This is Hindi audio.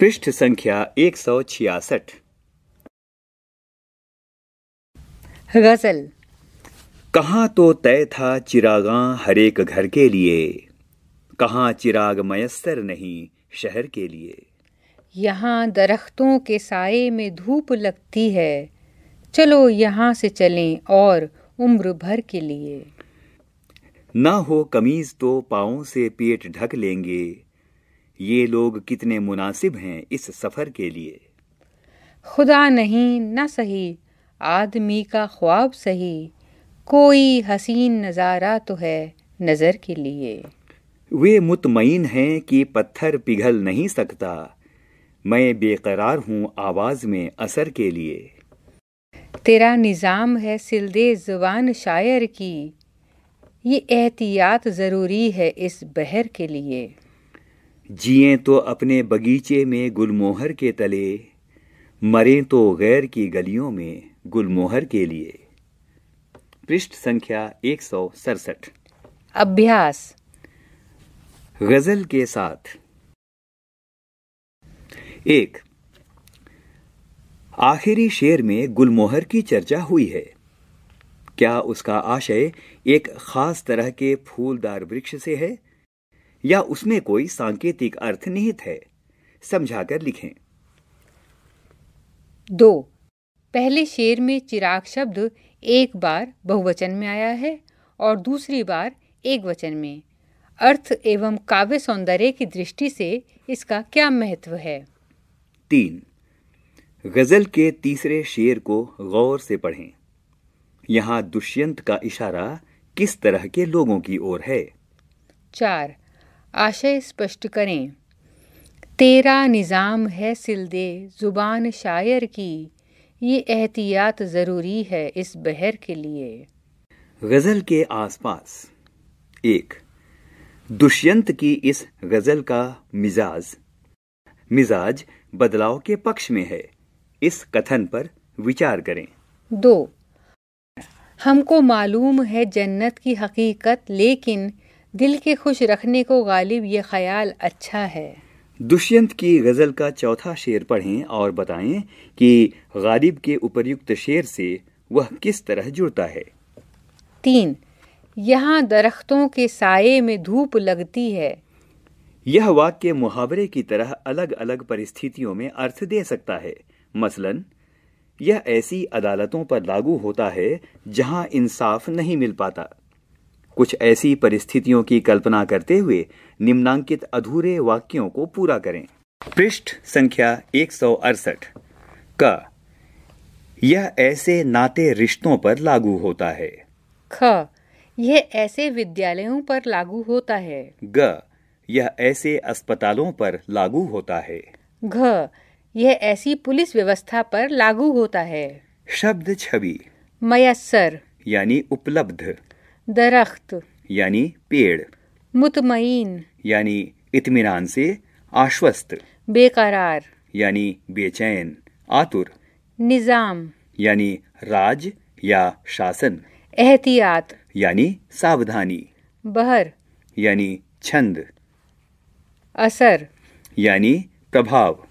पृष्ठ संख्या एक सौ छियासठ गजल कहा तो तय था चिरागा हर एक घर के लिए कहाँ चिराग मयसर नहीं शहर के लिए यहाँ दरख्तों के साये में धूप लगती है चलो यहाँ से चलें और उम्र भर के लिए ना हो कमीज तो पाओ से पेट ढक लेंगे ये लोग कितने मुनासिब हैं इस सफ़र के लिए खुदा नहीं न सही आदमी का ख्वाब सही कोई हसीन नज़ारा तो है नज़र के लिए वे मुतमिन हैं कि पत्थर पिघल नहीं सकता मैं बेकरार हूँ आवाज़ में असर के लिए तेरा निज़ाम है सिलदे जुबान शायर की ये एहतियात ज़रूरी है इस बहर के लिए जिए तो अपने बगीचे में गुलमोहर के तले मरें तो गैर की गलियों में गुलमोहर के लिए पृष्ठ संख्या एक सौ सड़सठ अभ्यास गजल के साथ एक आखिरी शेर में गुलमोहर की चर्चा हुई है क्या उसका आशय एक खास तरह के फूलदार वृक्ष से है या उसमें कोई सांकेतिक अर्थ निहित है समझाकर लिखें दो पहले शेर में चिराग शब्द एक बार बहुवचन में आया है और दूसरी बार एक वचन में अर्थ एवं काव्य सौंदर्य की दृष्टि से इसका क्या महत्व है तीन गजल के तीसरे शेर को गौर से पढ़ें यहाँ दुष्यंत का इशारा किस तरह के लोगों की ओर है चार आशय स्पष्ट करें तेरा निज़ाम है सिलदे ज़ुबान शायर की ये एहतियात ज़रूरी है इस बहर के लिए गज़ल के आसपास एक दुष्यंत की इस गज़ल का मिजाज मिजाज बदलाव के पक्ष में है इस कथन पर विचार करें दो हमको मालूम है जन्नत की हकीकत लेकिन दिल के खुश रखने को गालिब ये ख्याल अच्छा है दुष्यंत की गज़ल का चौथा शेर पढ़ें और बताएं कि गालिब के उपरयुक्त शेर से वह किस तरह जुड़ता है तीन यहाँ दरख्तों के साये में धूप लगती है यह वाक्य मुहावरे की तरह अलग अलग परिस्थितियों में अर्थ दे सकता है मसलन यह ऐसी अदालतों पर लागू होता है जहाँ इंसाफ नहीं मिल पाता कुछ ऐसी परिस्थितियों की कल्पना करते हुए निम्नांकित अधूरे वाक्यों को पूरा करें पृष्ठ संख्या एक सौ अड़सठ क यह ऐसे नाते रिश्तों पर लागू होता है ख यह ऐसे विद्यालयों पर लागू होता है ग यह ऐसे अस्पतालों पर लागू होता है घ यह ऐसी पुलिस व्यवस्था पर लागू होता है शब्द छवि मयसर यानी उपलब्ध दरख्त यानी पेड़ मुतमईन यानी इतमान से आश्वस्त बेकरार यानी बेचैन आतुर निज़ाम यानी राज या शासन एहतियात यानी सावधानी बहर यानी छंद असर यानी प्रभाव